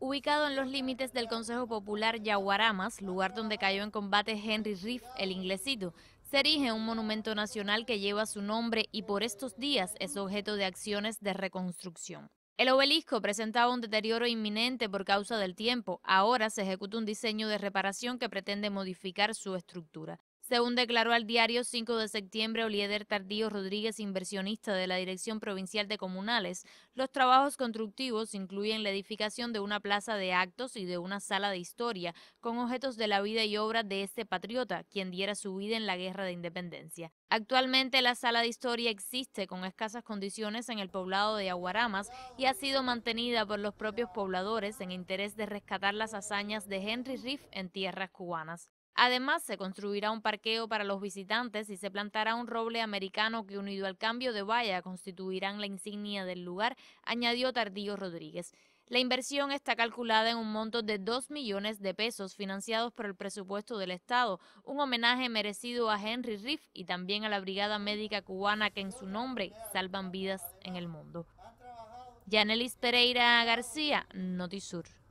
Ubicado en los límites del Consejo Popular Yaguaramas, lugar donde cayó en combate Henry Riff, el inglesito, se erige un monumento nacional que lleva su nombre y por estos días es objeto de acciones de reconstrucción. El obelisco presentaba un deterioro inminente por causa del tiempo. Ahora se ejecuta un diseño de reparación que pretende modificar su estructura. Según declaró al diario 5 de septiembre Olieder Tardío Rodríguez, inversionista de la Dirección Provincial de Comunales, los trabajos constructivos incluyen la edificación de una plaza de actos y de una sala de historia con objetos de la vida y obra de este patriota, quien diera su vida en la Guerra de Independencia. Actualmente la sala de historia existe con escasas condiciones en el poblado de Aguaramas y ha sido mantenida por los propios pobladores en interés de rescatar las hazañas de Henry Riff en tierras cubanas. Además, se construirá un parqueo para los visitantes y se plantará un roble americano que, unido al cambio de valla, constituirán la insignia del lugar, añadió Tardío Rodríguez. La inversión está calculada en un monto de 2 millones de pesos financiados por el presupuesto del Estado, un homenaje merecido a Henry Riff y también a la Brigada Médica Cubana que en su nombre salvan vidas en el mundo. Yanelis Pereira García, Notisur.